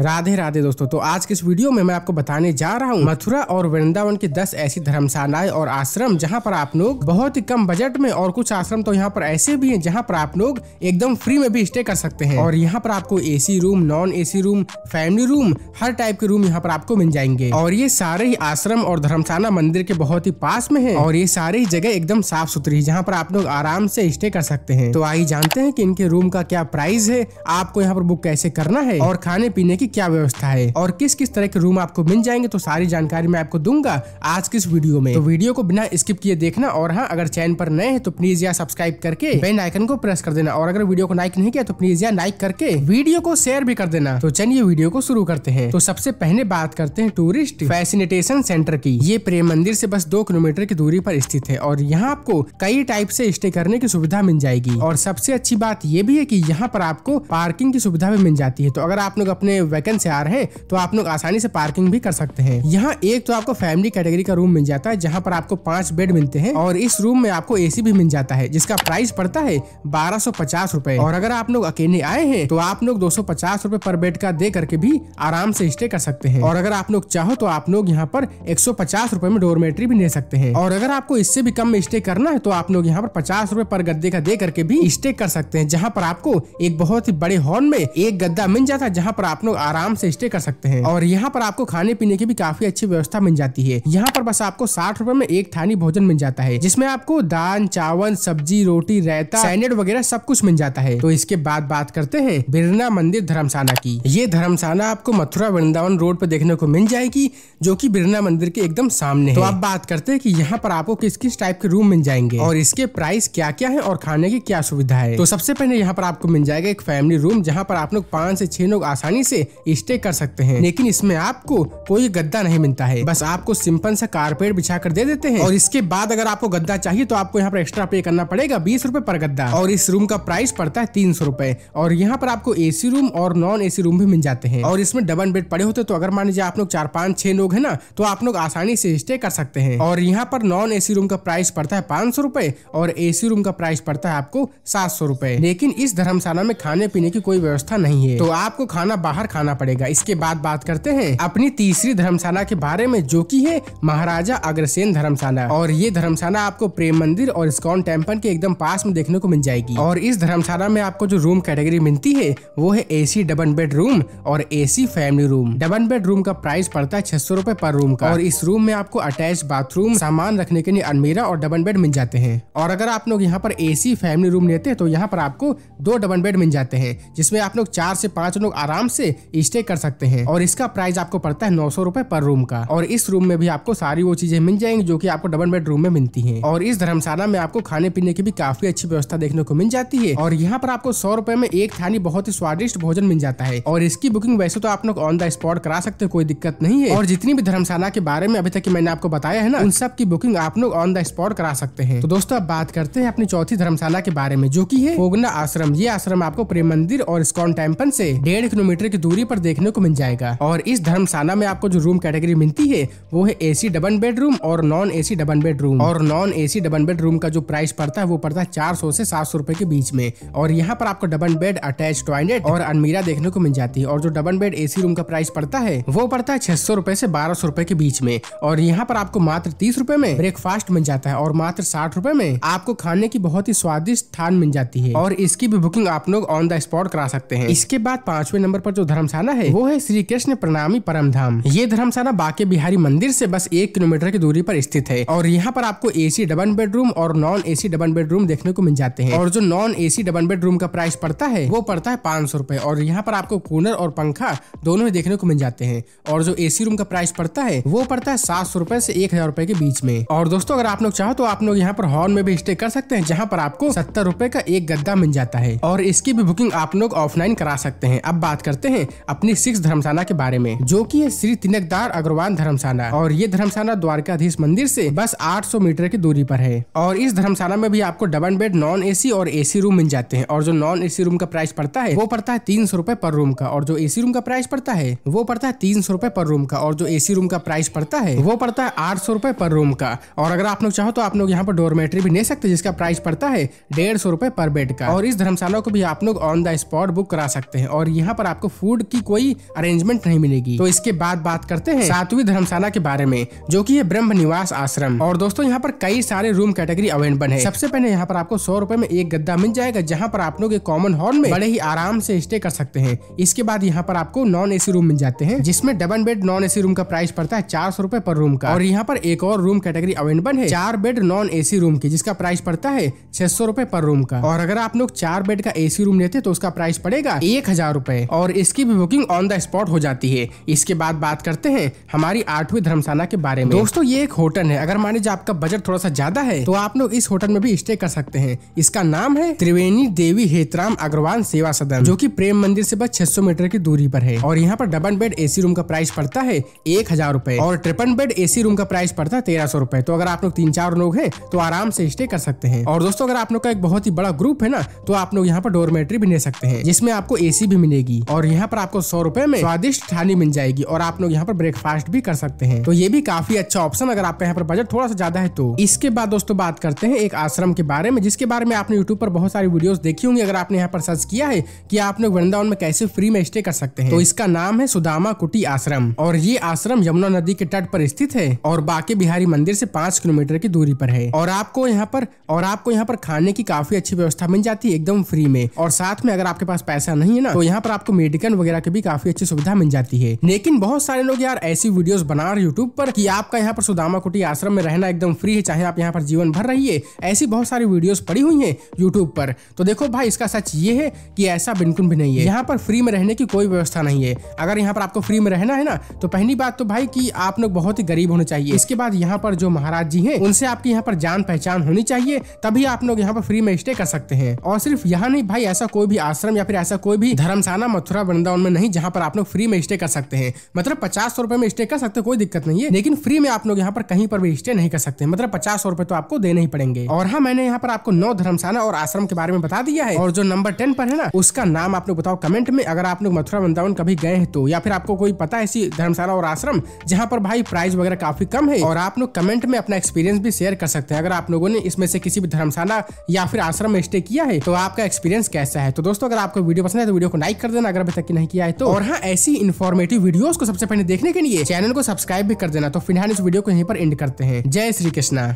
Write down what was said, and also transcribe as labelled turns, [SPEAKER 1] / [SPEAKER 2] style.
[SPEAKER 1] राधे राधे दोस्तों तो आज के इस वीडियो में मैं आपको बताने जा रहा हूँ मथुरा और वृंदावन की 10 ऐसी धर्मशालाएं और आश्रम जहाँ पर आप लोग बहुत ही कम बजट में और कुछ आश्रम तो यहाँ पर ऐसे भी हैं जहाँ पर आप लोग एकदम फ्री में भी स्टे कर सकते हैं और यहाँ पर आपको AC room non AC room family room हर टाइप के रूम यहाँ पर आपको मिल जाएंगे और ये सारे ही आश्रम और धर्मशाला मंदिर के बहुत ही पास में है और ये सारे ही जगह एकदम साफ सुथरी है जहाँ पर आप लोग आराम से स्टे कर सकते हैं तो आइए जानते हैं की इनके रूम का क्या प्राइस है आपको यहाँ पर बुक कैसे करना है और खाने पीने की की क्या व्यवस्था है और किस किस तरह के रूम आपको मिल जाएंगे तो सारी जानकारी मैं आपको दूंगा आज की इस वीडियो में तो वीडियो को बिना स्किप किए देखना और हाँ अगर चैनल पर नए हैं तो प्लीज या सब्सक्राइब करके बेल आइकन को प्रेस कर देना और अगर वीडियो को लाइक नहीं किया तो प्लीज या लाइक करके वीडियो को शेयर भी कर देना तो चलिए वीडियो को शुरू करते हैं तो सबसे पहले बात करते हैं टूरिस्ट फैसिलिटेशन सेंटर की ये प्रेम मंदिर से बस दो किलोमीटर की दूरी पर स्थित है और यहाँ आपको कई टाइप से स्टे करने की सुविधा मिल जाएगी और सबसे अच्छी बात ये भी है कि यहाँ पर आपको पार्किंग की सुविधा भी मिल जाती है तो अगर आप लोग अपने वैकेंसी आ रहे हैं तो आप लोग आसानी से पार्किंग भी कर सकते हैं यहाँ एक तो आपको फैमिली कैटेगरी का रूम मिल जाता है जहाँ पर आपको पांच बेड मिलते हैं और इस रूम में आपको ए भी मिल जाता है जिसका प्राइस पड़ता है बारह सौ पचास रूपए और अगर आप लोग अकेले आए हैं तो आप लोग दो सौ पचास रूपए पर बेड का दे करके भी आराम से स्टे कर सकते हैं और अगर आप लोग चाहो तो आप लोग यहाँ पर एक सौ पचास रूपए में डोरमेट्री भी ले सकते हैं और अगर आपको इससे भी कम में स्टे करना है तो आप लोग यहाँ पर पचास रूपए पर गद्दे का दे करके भी स्टे कर सकते हैं जहाँ पर आपको एक बहुत ही बड़े हॉल में एक गद्दा मिल जाता है जहाँ पर आप लोग आराम से स्टे कर सकते हैं और यहाँ पर आपको खाने पीने की भी काफी अच्छी व्यवस्था मिल जाती है यहाँ पर बस आपको साठ रूपए में एक थाली भोजन मिल जाता है जिसमें आपको दाल चावल सब्जी रोटी रायता सैलेड वगैरह सब कुछ मिल जाता है तो इसके बाद बात करते हैं बिरना मंदिर धर्मशाला की ये धर्मशाला आपको मथुरा वृंदावन रोड पर देखने को मिल जाएगी जो की बिरना मंदिर के एकदम सामने तो अब बात करते हैं की यहाँ पर आपको किस किस टाइप के रूम मिल जाएंगे और इसके प्राइस क्या क्या है और खाने की क्या सुविधा है तो सबसे पहले यहाँ पर आपको मिल जाएगा एक फैमिली रूम जहाँ पर आप लोग पाँच से छह लोग आसानी से स्टे कर सकते हैं लेकिन इसमें आपको कोई गद्दा नहीं मिलता है बस आपको सिंपल सा कारपेट बिछा कर दे देते हैं और इसके बाद अगर आपको गद्दा चाहिए तो आपको यहाँ पर एक्स्ट्रा पे करना पड़ेगा बीस रूपए पर गद्दा और इस रूम का प्राइस पड़ता है तीन सौ रूपए और यहाँ पर आपको सी रूम और नॉन सी रूम भी मिल जाते हैं और इसमें डबल बेड पड़े होते तो अगर मान लीजिए आप लोग चार पाँच छह लोग है ना तो आप लोग आसानी से स्टे कर सकते हैं और यहाँ पर नॉन सी रूम का प्राइस पड़ता है पाँच सौ रूपए और सी रूम का प्राइस पड़ता है आपको सात सौ रूपए लेकिन इस धर्मशाला में खाने पीने की कोई व्यवस्था नहीं है तो आपको खाना बाहर खाना आना पड़ेगा इसके बाद बात करते हैं अपनी तीसरी धर्मशाला के बारे में जो की है महाराजा अग्रसेन धर्मशाला और ये धर्मशाला आपको प्रेम मंदिर और स्कॉन टेम्पल के एकदम पास में देखने को मिल जाएगी और इस धर्मशाला में आपको जो रूम कैटेगरी मिलती है वो है एसी डबल बेड रूम और AC family room double bed room का प्राइस पड़ता है छह सौ रूपए पर रूम का और इस रूम में आपको अटैच बाथरूम सामान रखने के लिए अलमीरा और डबल बेड मिल जाते हैं और अगर आप लोग यहाँ पर एसी फैमिली रूम लेते हैं तो यहाँ पर आपको दो डबल बेड मिल जाते हैं जिसमें आप लोग चार से पांच लोग आराम से स्टे कर सकते हैं और इसका प्राइस आपको पड़ता है नौ सौ पर रूम का और इस रूम में भी आपको सारी वो चीजें मिल जाएंगी जो की आपको डबल बेड रूम में मिलती है और इस धर्मशाला में आपको खाने पीने की भी काफी अच्छी व्यवस्था देखने को मिल जाती है और यहाँ पर आपको सौ रूपये में एक थाली बहुत ही स्वादिष्ट भोजन मिल जाता है और इसकी बुकिंग वैसे तो आप लोग ऑन द स्पॉट करा सकते हो कोई दिक्कत नहीं है और जितनी भी धर्मशाला के बारे में अभी तक मैंने आपको बताया है ना उन सब की बुकिंग आप लोग ऑन द स्पॉट करा सकते हैं तो दोस्तों अब बात करते हैं अपनी चौथी धर्मशाला के बारे में जो की है फोगना आश्रम ये आश्रम आपको प्रेम मंदिर और स्कॉन टेम्पल से डेढ़ किलोमीटर की दूरी कैटेगरी पर देखने को मिल जाएगा और इस धर्मशाला में आपको जो रूम कैटेगरी मिलती है वो है एसी डबल बेडरूम और नॉन एसी डबल बेडरूम और नॉन एसी डबल बेडरूम का जो प्राइस पड़ता है वो पड़ता है चार सौ से सात सौ रुपए के बीच में और यहाँ पर आपको डबल बेड अटैच टॉयलेट और अलमीरा देखने को मिल जाती है और जो डबल बेड एसी रूम का प्राइस पड़ता है वो पड़ता है छह सौ रूपए से बारह सौ रूपए के बीच में और यहाँ पर आपको मात्र तीस रूपए में ब्रेकफास्ट मिल जाता है और मात्र साठ रूपए में आपको खाने की बहुत ही स्वादिष्ट थान मिल जाती है और इसकी भी बुकिंग आप लोग ऑन द स्पॉट करा सकते हैं इसके बाद पांचवे नंबर पर जो धर्म धर्मशाला है वो है श्री कृष्ण प्रणामी परम धाम ये धर्मशाला बाके बिहारी मंदिर से बस एक किलोमीटर की दूरी पर स्थित है और यहाँ पर आपको एसी डबल बेडरूम और नॉन एसी डबल बेडरूम देखने को मिल जाते हैं और जो नॉन एसी डबल बेडरूम का प्राइस पड़ता है वो पड़ता है पाँच सौ रूपए और यहाँ पर आपको कूलर और पंखा दोनों ही देखने को मिल जाते हैं और जो एसी रूम का प्राइस पड़ता है वो पड़ता है सात सौ रूपए से एक हजार रूपए के बीच में और दोस्तों अगर आप लोग चाहो तो आप लोग यहाँ पर हॉल में भी स्टे कर सकते हैं जहाँ पर आपको सत्तर रूपए का एक गद्दा मिल जाता है और इसकी भी बुकिंग आप लोग ऑफलाइन करा सकते हैं अब बात करते हैं अपनी सिक्स धर्मशाला के बारे में जो की है श्री तिनकदार अग्रवान धर्मशाला और ये धर्मशाला द्वारकाधीश मंदिर से बस 800 मीटर की दूरी पर है और इस धर्मशाला में भी आपको डबल बेड नॉन ए और ए रूम मिल जाते हैं और जो नॉन ए रूम का प्राइस पड़ता है वो पड़ता है तीन सौ पर रूम का और जो ए रूम का प्राइस पड़ता है वो पड़ता है तीन सौ पर रूम का और जो ए रूम का प्राइस पड़ता है वो पड़ता है आठ सौ पर रूम का और अगर आप लोग चाहो तो आप लोग यहाँ पर डोरमेट्री भी ले सकते हैं जिसका प्राइस पड़ता है डेढ़ सौ रूपए पर बेड का और इस धर्मशाला को भी आप लोग ऑन द स्पॉट बुक करा सकते हैं और यहाँ पर आपको फूड की कोई अरेंजमेंट नहीं मिलेगी तो इसके बाद बात करते हैं सातवीं धर्मशाला के बारे में जो की ब्रह्म निवास आश्रम और दोस्तों यहाँ पर कई सारे रूम कैटेगरी अवेलेबल है सबसे पहले यहाँ पर आपको सौ रूपए में एक गद्दा मिल जाएगा जहाँ पर आप लोग एक कॉमन हॉल में बड़े ही आराम से स्टे कर सकते हैं इसके बाद यहाँ पर आपको नॉन ए रूम मिल जाते हैं जिसमें double bed non A room का प्राइस पड़ता है चार सौ रूपए पर रूम का और यहाँ पर एक और रूम कैटेगरी अवेलेबल है चार बेड नॉन ए रूम की जिसका प्राइस पड़ता है छह सौ रूपए पर रूम का और अगर आप लोग चार बेड का ए रूम लेते तो उसका प्राइस पड़ेगा एक हजार रूपए और इसकी भी भी बुकिंग ऑन द स्पॉट हो जाती है इसके बाद बात करते हैं हमारी आठवीं धर्मशाला के बारे में दोस्तों ये एक होटल है अगर मान लीजिए आपका बजट थोड़ा सा ज्यादा है तो आप लोग इस होटल में भी स्टे कर सकते हैं इसका नाम है त्रिवेणी देवी हेतराम अग्रवाल सेवा सदन जो की प्रेम मंदिर से बस सौ मीटर की दूरी पर है और यहाँ पर डबल बेड एसी रूम का प्राइस पड़ता है एक हजार रूपए और ट्रिपल बेड एसी रूम का प्राइस पड़ता है तेरह सौ रूपए तो अगर आप लोग तीन चार लोग हैं तो आराम से स्टे कर सकते हैं और दोस्तों अगर आप लोग का एक बहुत ही बड़ा ग्रुप है ना तो आप लोग यहाँ पर डोरमेट्री भी ले सकते हैं जिसमें आपको एसी भी मिलेगी और यहाँ पर आपको सौ रूपए में स्वादिष्ट थाली मिल जाएगी और आप लोग यहाँ पर ब्रेकफास्ट भी कर सकते हैं तो ये भी काफी अच्छा ऑप्शन अगर आपका यहाँ पर बजट थोड़ा सा ज्यादा है तो इसके बाद दोस्तों बात करते हैं एक आश्रम के बारे में जिसके बारे में आपने यूट्यूब पर बहुत सारी वीडियो देखी होंगी अगर आपने यहाँ पर सर्च किया है की आप लोग वृंदावन में कैसे फ्री में स्टे कर सकते हैं तो इसका नाम है सुदामा कुटी आश्रम और ये आश्रम यमुना नदी के तट पर स्थित है और बाके बिहारी मंदिर से पांच किलोमीटर की दूरी पर है और आपको यहाँ पर और आपको यहाँ पर खाने की काफी अच्छी व्यवस्था मिल जाती है एकदम फ्री में और साथ में अगर आपके पास पैसा नहीं है ना तो यहाँ पर आपको मेडिकल वगैरह वगैरह की भी काफी अच्छी सुविधा मिल जाती है लेकिन बहुत सारे लोग यार ऐसी वीडियोस बना रहे यूट्यूब पर कि आपका यहाँ पर सुदामा कुटी आश्रम में रहना एकदम फ्री है चाहे आप यहाँ पर जीवन भर रहिए ऐसी बहुत सारी वीडियोस पड़ी हुई है यूट्यूब पर तो देखो भाई इसका सच ये है कि ऐसा बिल्कुल भी नहीं है यहाँ पर फ्री में रहने की कोई व्यवस्था नहीं है अगर यहाँ पर आपको फ्री में रहना है ना तो पहली बात तो भाई की आप लोग बहुत ही गरीब होने चाहिए इसके बाद यहाँ पर जो महाराज जी है उनसे आपकी यहाँ पर जान पहचान होनी चाहिए तभी आप लोग यहाँ पर फ्री में स्टे कर सकते हैं और सिर्फ यहाँ नहीं भाई ऐसा कोई भी आश्रम या फिर ऐसा कोई भी धर्मशाला मथुरा वृंदावन में नहीं जहाँ पर आप लोग फ्री में स्टे कर सकते हैं मतलब पचास सौ रुपए में स्टे कर सकते कोई दिक्कत नहीं है लेकिन फ्री में आप लोग यहाँ पर कहीं पर भी स्टे नहीं कर सकते मतलब पचास सौ रुपए तो आपको देने ही पड़ेंगे और हाँ मैंने यहाँ पर आपको नौ धर्मशाला और आश्रम के बारे में बता दिया है और जो नंबर टेन पर है ना उसका नाम आप लोग बताओ कमेंट में अगर आप लोग मथुरा वृंदावन कभी गए हैं तो या फिर आपको कोई पता है ऐसी धर्मशाला और आश्रम जहाँ पर भाई प्राइस वगैरह काफी कम है और आप लोग कमेंट में अपना एक्सपीरियंस भी शेयर कर सकते हैं अगर आप लोगों ने इसमें से किसी भी धर्मशाला या फिर आश्रम में स्टे किया है तो आपका एक्सपीरियंस कैसा है तो दोस्तों अगर आपको वीडियो पसंद है तो वीडियो को लाइक कर देना अगर अभी तक नहीं किया है तो और हाँ ऐसी इन्फॉर्मेटिव वीडियो को सबसे पहले देखने के लिए चैनल को सब्सक्राइब भी कर देना तो फिलहाल इस वीडियो को यहीं पर एंड करते हैं जय श्री कृष्णा